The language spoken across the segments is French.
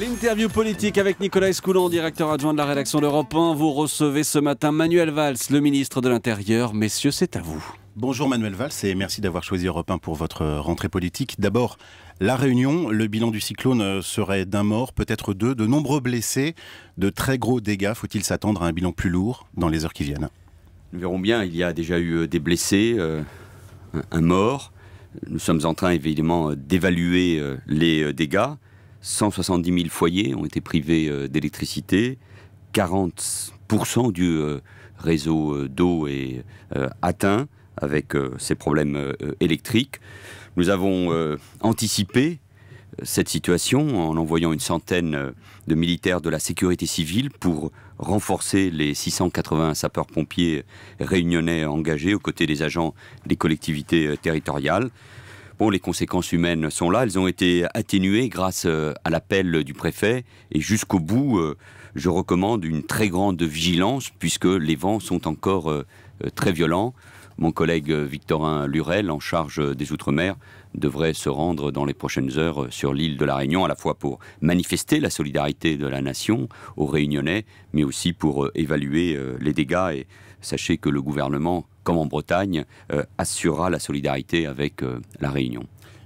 L'interview politique avec Nicolas Escoulon, directeur adjoint de la rédaction d'Europe 1. Vous recevez ce matin Manuel Valls, le ministre de l'Intérieur. Messieurs, c'est à vous. Bonjour Manuel Valls et merci d'avoir choisi Europe 1 pour votre rentrée politique. D'abord, la Réunion, le bilan du cyclone serait d'un mort, peut-être deux, de nombreux blessés, de très gros dégâts. Faut-il s'attendre à un bilan plus lourd dans les heures qui viennent Nous verrons bien, il y a déjà eu euh, des blessés, euh, un mort. Nous sommes en train évidemment euh, d'évaluer les dégâts. 170 000 foyers ont été privés euh, d'électricité, 40% du euh, réseau euh, d'eau est atteint avec ces problèmes électriques. Nous avons anticipé cette situation en envoyant une centaine de militaires de la sécurité civile pour renforcer les 680 sapeurs-pompiers réunionnais engagés aux côtés des agents des collectivités territoriales. Bon, les conséquences humaines sont là, elles ont été atténuées grâce euh, à l'appel du préfet et jusqu'au bout, euh, je recommande une très grande vigilance puisque les vents sont encore euh, très violents. Mon collègue Victorin Lurel, en charge des Outre-mer, devrait se rendre dans les prochaines heures sur l'île de la Réunion, à la fois pour manifester la solidarité de la nation aux Réunionnais, mais aussi pour évaluer les dégâts. Et sachez que le gouvernement comme en Bretagne, euh, assurera la solidarité avec euh, la Réunion.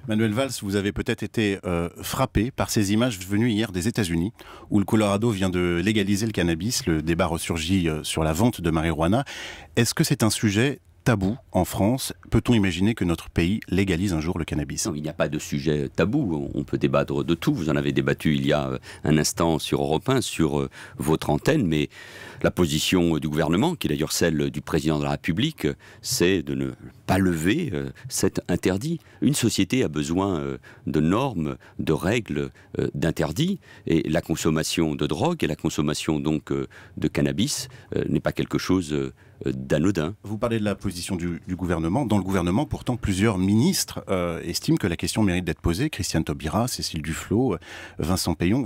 Manuel Valls, vous avez peut-être été euh, frappé par ces images venues hier des États-Unis, où le Colorado vient de légaliser le cannabis. Le débat ressurgit sur la vente de marijuana. Est-ce que c'est un sujet tabou en France. Peut-on imaginer que notre pays légalise un jour le cannabis Il n'y a pas de sujet tabou. On peut débattre de tout. Vous en avez débattu il y a euh, un instant sur Europe 1, sur euh, votre antenne. Mais la position euh, du gouvernement, qui est d'ailleurs celle du président de la République, c'est de ne pas lever cet interdit. Une société a besoin de normes, de règles, d'interdits. Et la consommation de drogue et la consommation donc de cannabis n'est pas quelque chose euh, d'anodin. Vous parlez de la position du, gouvernement. Dans le gouvernement, pourtant, plusieurs ministres euh, estiment que la question mérite d'être posée. Christiane Taubira, Cécile Duflot, euh, Vincent Payon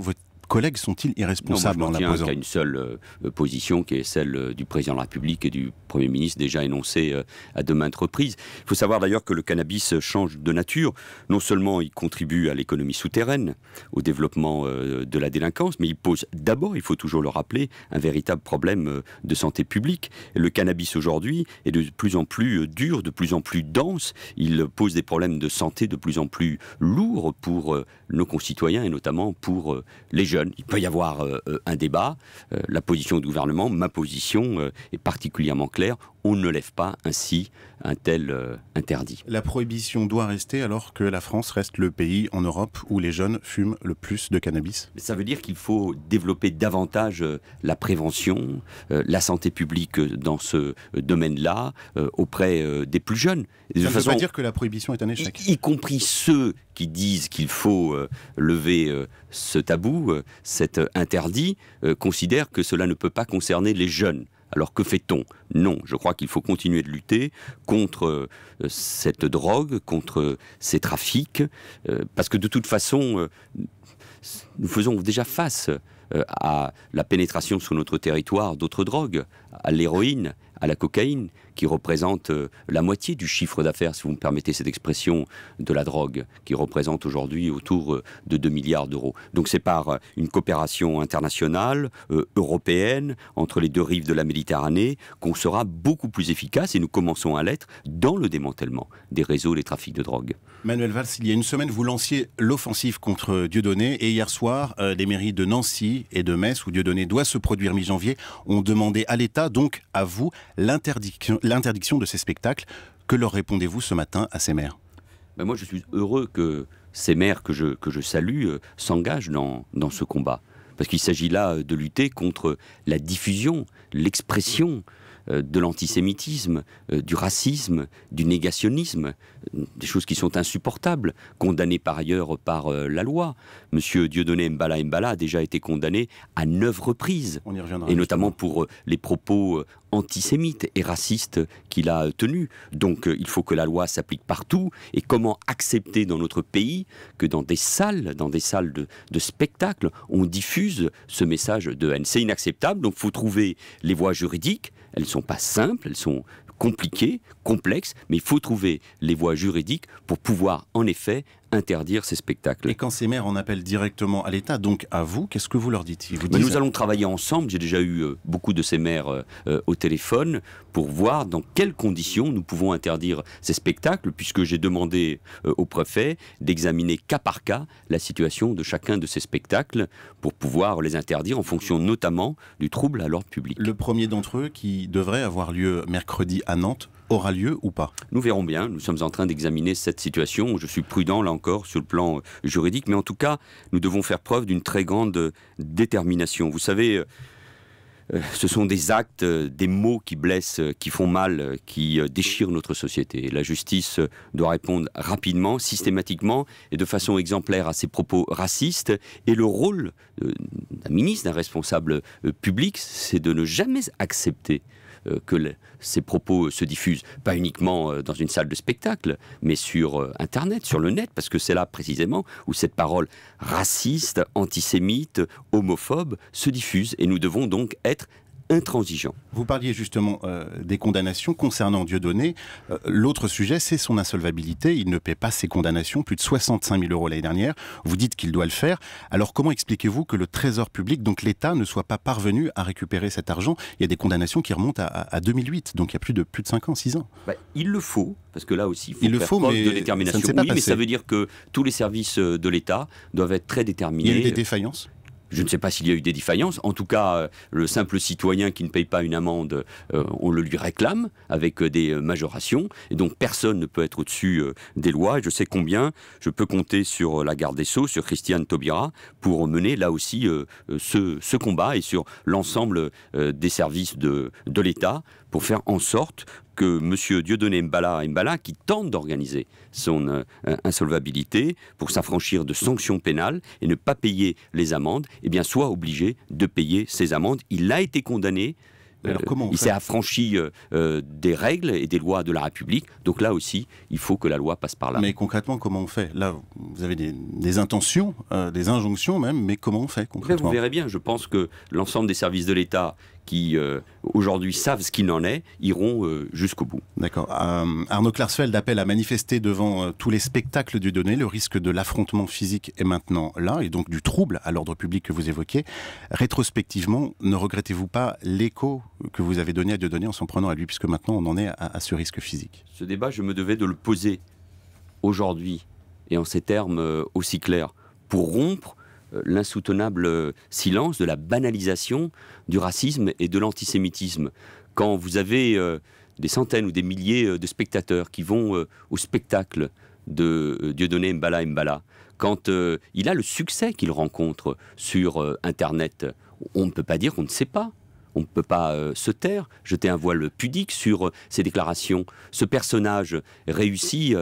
collègues sont-ils irresponsables non, je en Il y a une seule euh, position qui est celle euh, du président de la République et du Premier ministre déjà énoncée euh, à de maintes reprises. Il faut savoir d'ailleurs que le cannabis change de nature. Non seulement il contribue à l'économie souterraine, au développement de la délinquance, mais il pose d'abord, il faut toujours le rappeler, un véritable problème de santé publique. Le cannabis aujourd'hui est de plus en plus dur, de plus en plus dense. Il pose des problèmes de santé de plus en plus lourds pour nos concitoyens et notamment pour les jeunes. Il peut y avoir euh, euh, un débat. Euh, la position du gouvernement, ma position, est particulièrement claire on ne lève pas ainsi un tel euh, interdit. La prohibition doit rester alors que la France reste le pays en Europe où les jeunes fument le plus de cannabis Ça veut dire qu'il faut développer davantage euh, la prévention, euh, la santé publique dans ce domaine-là auprès des plus jeunes. Ça veut dire que la prohibition est un échec. Y, y compris ceux qui disent qu'il faut lever ce tabou, cet interdit, considèrent que cela ne peut pas concerner les jeunes. Alors que fait-on Non, je crois qu'il faut continuer de lutter contre euh, cette drogue, contre ces trafics, euh, parce que de toute façon, euh, nous faisons déjà face à la pénétration sur notre territoire d'autres drogues, à l'héroïne, à la cocaïne, qui représente euh, la moitié du chiffre d'affaires, si vous me permettez cette expression, de la drogue, qui représente aujourd'hui autour euh, de 2 milliards d'euros. Donc c'est par euh, une coopération internationale, européenne, entre les deux rives de la Méditerranée, qu'on sera beaucoup plus efficace, et nous commençons à l'être, dans le démantèlement des réseaux et des trafics de drogue. Manuel Valls, il y a une semaine, vous lanciez l'offensive contre Dieudonné, et hier soir, des les mairies de Nancy et de Metz, où Dieudonné doit se produire mi-janvier, ont demandé à l'État, donc à vous, l'interdiction l'interdiction de ces spectacles. Que leur répondez-vous ce matin à ces maires ben, Moi, je suis heureux que ces maires que je, que je salue euh, s'engagent dans, dans ce combat. Parce qu'il s'agit là euh, de lutter contre la diffusion, l'expression euh, de l'antisémitisme, euh, du racisme, du négationnisme, des choses qui sont insupportables, condamnées par ailleurs par euh, la loi. Monsieur Dieudonné Mbala Mbala a déjà été condamné à neuf reprises, et notamment pour les propos antisémites et racistes qu'il a tenus. Donc il faut que la loi s'applique partout, et comment accepter dans notre pays que dans des salles, dans des salles de, de spectacle, on diffuse ce message de haine. C'est inacceptable, donc il faut trouver les voies juridiques, elles ne sont pas simples, elles sont compliquées complexe, mais il faut trouver les voies juridiques pour pouvoir en effet interdire ces spectacles. Et quand ces maires en appellent directement à l'État, donc à vous, qu'est-ce que vous leur dites, ben, Nous allons travailler ensemble, j'ai déjà eu euh, beaucoup de ces maires euh, euh, au téléphone, pour voir dans quelles conditions nous pouvons interdire ces spectacles, puisque j'ai demandé au préfet d'examiner cas par cas la situation de chacun de ces spectacles, pour pouvoir les interdire en fonction notamment du trouble à l'ordre public. Le premier d'entre eux qui devrait avoir lieu mercredi à Nantes, aura lieu ou pas Nous verrons bien. Nous sommes en train d'examiner cette situation. Je suis prudent, là encore, sur le plan euh, juridique. Mais en tout cas, nous devons faire preuve d'une très grande euh, détermination. Vous savez, euh, ce sont des actes, des mots qui blessent, qui font mal, qui déchirent notre société. La justice doit répondre rapidement, systématiquement et de façon exemplaire à ces propos racistes. Et le rôle d'un ministre, d'un responsable public, c'est de ne jamais accepter euh, que ces propos euh, se diffusent, pas uniquement euh, dans une salle de spectacle, mais sur Internet, sur le net, parce que c'est là précisément où cette parole raciste, antisémite, homophobe se diffuse. Et nous devons donc être intransigeant. Vous parliez justement euh, des condamnations concernant Dieudonné. donné, euh, L'autre sujet, c'est son insolvabilité. Il ne paie pas ses condamnations, plus de 65 000 euros l'année dernière. Vous dites qu'il doit le faire. Alors comment expliquez-vous que le Trésor public, donc l'État, ne soit pas parvenu à récupérer cet argent Il y a des condamnations qui remontent à, 2008, donc il y a plus de, plus de 5 ans, 6 ans. Bah, il le faut, parce que là aussi, il faut il le faut, preuve mais de détermination. Ça oui, mais ça veut dire que tous les services euh, de l'État doivent être très déterminés. Il y a eu des défaillances je ne sais pas s'il y a eu des défaillances. En tout cas, euh, le simple citoyen qui ne paye pas une amende, euh, on le lui réclame avec euh, des majorations. Et donc personne ne peut être au-dessus des lois. Et je sais combien je peux compter sur la garde des Sceaux, sur Christiane Taubira, pour mener là aussi ce, combat et sur l'ensemble des services de l'État pour faire en sorte que M. Dieudonné Mbala, Mbala qui tente d'organiser son euh, insolvabilité pour s'affranchir de sanctions pénales et ne pas payer les amendes, eh bien, soit obligé de payer ses amendes. Il a été condamné. Alors euh, comment il s'est affranchi euh, des règles et des lois de la République. Donc là aussi, il faut que la loi passe par là. Mais concrètement, comment on fait Là, vous avez des, intentions, des injonctions même, mais comment on fait eh concrètement Vous verrez bien, je pense que l'ensemble des services de l'État qui euh, aujourd'hui savent ce qu'il en est, iront euh, jusqu'au bout. D'accord. Euh, Arnaud Klarsfeld appelle à manifester devant tous les spectacles du donné. Le risque de l'affrontement physique est maintenant là, et donc du trouble à l'ordre public que vous évoquez. Rétrospectivement, ne regrettez-vous pas l'écho que vous avez donné à Dieudonné en s'en prenant à lui, puisque maintenant on en est à, à ce risque physique Ce débat, je me devais de le poser aujourd'hui, et en ces termes aussi clairs, pour rompre l'insoutenable euh, silence de la banalisation du racisme et de l'antisémitisme. Quand vous avez euh, des centaines ou des milliers euh, de spectateurs qui vont au spectacle de Dieudonné Mbala Mbala, quand il a le succès qu'il rencontre sur Internet, on ne peut pas dire qu'on ne sait pas. On ne peut pas se taire, jeter un voile pudique sur ses déclarations. Ce personnage réussit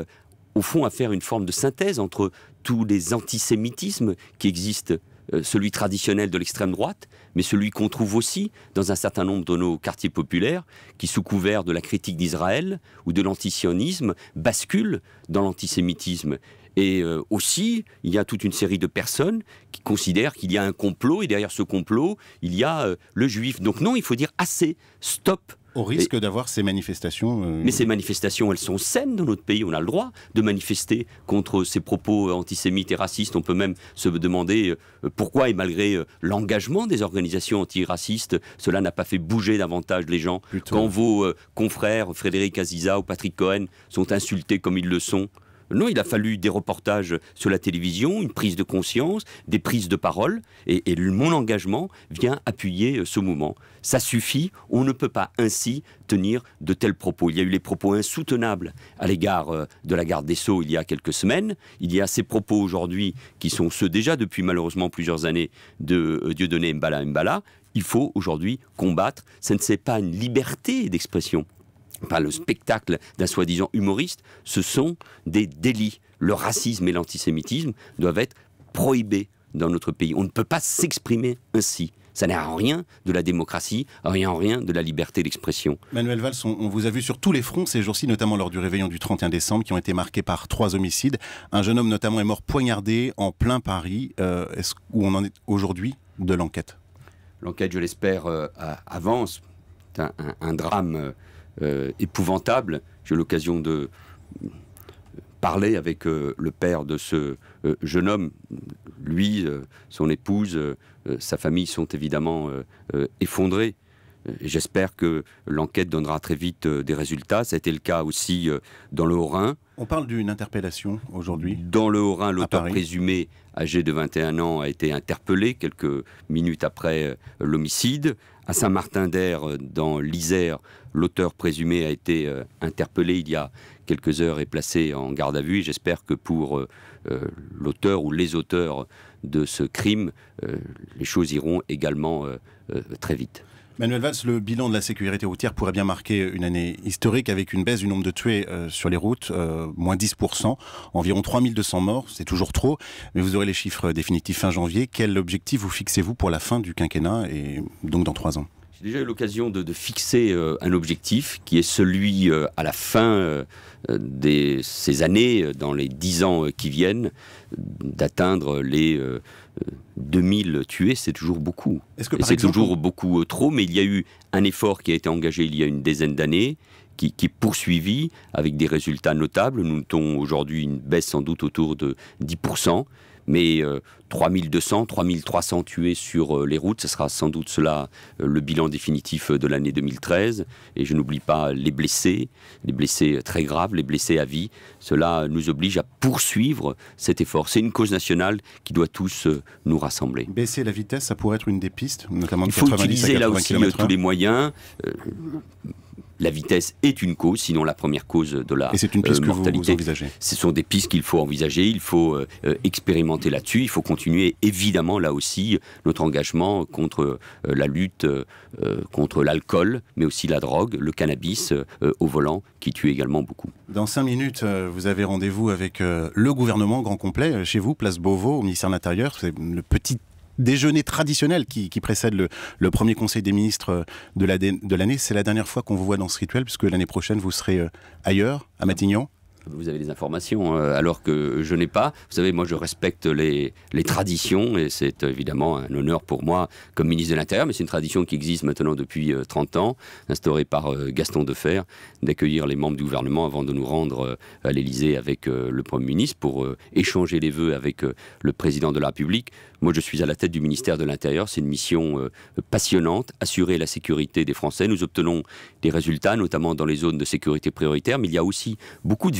au fond à faire une forme de synthèse entre tous les antisémitismes qui existent euh, celui traditionnel de l'extrême droite, mais celui qu'on trouve aussi dans un certain nombre de nos quartiers populaires, qui, sous couvert de la critique d'Israël ou de l'antisionisme, basculent dans l'antisémitisme. Et euh, aussi, il y a toute une série de personnes qui considèrent qu'il y a un complot, et derrière ce complot, il y a euh, le juif. Donc non, il faut dire assez, stop au risque d'avoir ces manifestations. Euh, Mais ces manifestations, elles sont saines dans notre pays. On a le droit de manifester contre ces propos antisémites et racistes. On peut même se demander euh, pourquoi, et malgré euh, l'engagement des organisations antiracistes, cela n'a pas fait bouger davantage les gens. Quand vos confrères, Frédéric Aziza ou Patrick Cohen, sont insultés comme ils le sont, non, il a fallu des reportages sur la télévision, une prise de conscience, des prises de parole, et, mon engagement vient appuyer euh, ce moment. Ça suffit, on ne peut pas ainsi tenir de tels propos. Il y a eu les propos insoutenables à l'égard euh, de la garde des Sceaux il y a quelques semaines, il y a ces propos aujourd'hui qui sont ceux déjà depuis malheureusement plusieurs années de euh, Dieudonné Mbala Mbala, il faut aujourd'hui combattre. Ce ne c'est pas une liberté d'expression pas le spectacle d'un soi-disant humoriste, ce sont des délits. Le racisme et l'antisémitisme doivent être prohibés dans notre pays. On ne peut pas s'exprimer ainsi. Ça n'est rien de la démocratie, rien rien de la liberté d'expression. Manuel Valls, on, vous a vu sur tous les fronts ces jours-ci, notamment lors du réveillon du 31 décembre, qui ont été marqués par trois homicides. Un jeune homme notamment est mort poignardé en plein Paris. Euh, est-ce où on en est aujourd'hui de l'enquête L'enquête, je l'espère, euh, avance. C'est un, drame euh, euh, épouvantable. J'ai eu l'occasion de euh, parler avec euh, le père de ce jeune homme. Lui, son épouse, sa famille sont évidemment effondrés. J'espère que l'enquête donnera très vite euh, des résultats. Ça a été le cas aussi euh, dans le Haut-Rhin. On parle d'une interpellation aujourd'hui Dans le Haut-Rhin, l'auteur présumé, âgé de 21 ans, a été interpellé quelques minutes après euh, l'homicide. À Saint-Martin-d'Air, dans l'Isère, l'auteur présumé a été interpellé il y a quelques heures et placé en garde à vue. J'espère que pour l'auteur ou les auteurs de ce crime, les choses iront également très vite. Manuel Valls, le bilan de la sécurité routière pourrait bien marquer une année historique avec une baisse du nombre de tués euh, sur les routes, euh, moins 10%, environ 3200 morts, c'est toujours trop, mais vous aurez les chiffres définitifs fin janvier. Quel objectif vous fixez-vous pour la fin du quinquennat et donc dans trois ans j'ai déjà eu l'occasion de, fixer euh, un objectif qui est celui à la fin de ces années, dans les dix ans qui viennent, d'atteindre les 2000 tués, c'est toujours beaucoup. C'est toujours beaucoup euh, trop, mais il y a eu un effort qui a été engagé il y a une dizaine d'années, qui, qui, poursuivi avec des résultats notables. Nous notons aujourd'hui une baisse sans doute autour de 10% mais 3200, euh, 3300 tués sur euh, les routes, ce sera sans doute cela euh, le bilan définitif de l'année 2013. Et je n'oublie pas les blessés, les blessés très graves, les blessés à vie. Cela nous oblige à poursuivre cet effort. C'est une cause nationale qui doit tous nous rassembler. Baisser la vitesse, ça pourrait être une des pistes, notamment de Il faut utiliser là aussi tous les moyens la vitesse est une cause, sinon la première cause de la mortalité. c'est une piste euh, Ce sont des pistes qu'il faut envisager, il faut euh, euh, expérimenter là-dessus, il faut continuer évidemment là aussi notre engagement contre la lutte contre l'alcool, mais aussi la drogue, le cannabis au volant, qui tue également beaucoup. Dans cinq minutes, vous avez rendez-vous avec le gouvernement grand complet chez vous, place Beauvau, au ministère de l'Intérieur. C'est le petit déjeuner traditionnel qui, précède le, premier conseil des ministres euh, de l'année. c'est la dernière fois qu'on vous voit dans ce rituel, puisque l'année prochaine, vous serez euh, ailleurs, à Matignon. Vous avez des informations euh, alors que je n'ai pas. Vous savez, moi je respecte les, traditions et c'est évidemment un honneur pour moi comme ministre de l'Intérieur, mais c'est une tradition qui existe maintenant depuis 30 euh, ans, instaurée par euh, Gaston Defer, d'accueillir les membres du gouvernement avant de nous rendre à l'Élysée avec le Premier ministre pour échanger les vœux avec le Président de la République. Moi je suis à la tête du ministère de l'Intérieur, c'est une mission passionnante, assurer la sécurité des Français. Nous obtenons des résultats, notamment dans les zones de sécurité prioritaire, mais il y a aussi beaucoup de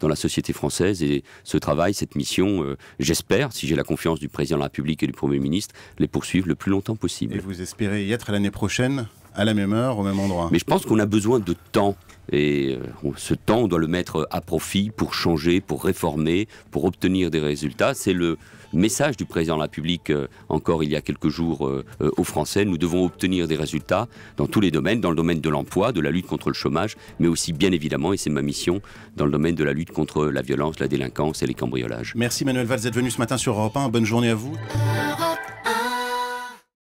dans la société française. Et ce travail, cette mission, euh, j'espère, si j'ai la confiance du président de la République et du Premier ministre, les poursuivre le plus longtemps possible. Et vous espérez y être l'année prochaine à la même heure, au même endroit. Mais je pense qu'on a besoin de temps et euh, ce temps, on doit le mettre à profit pour changer, pour réformer, pour obtenir des résultats. C'est le message du président de la République euh, encore il y a quelques jours euh, aux Français. Nous devons obtenir des résultats dans tous les domaines, dans le domaine de l'emploi, de la lutte contre le chômage, mais aussi bien évidemment, et c'est ma mission, dans le domaine de la lutte contre la violence, la délinquance et les cambriolages. Merci Manuel Valls d'être venu ce matin sur Europe 1. Bonne journée à vous.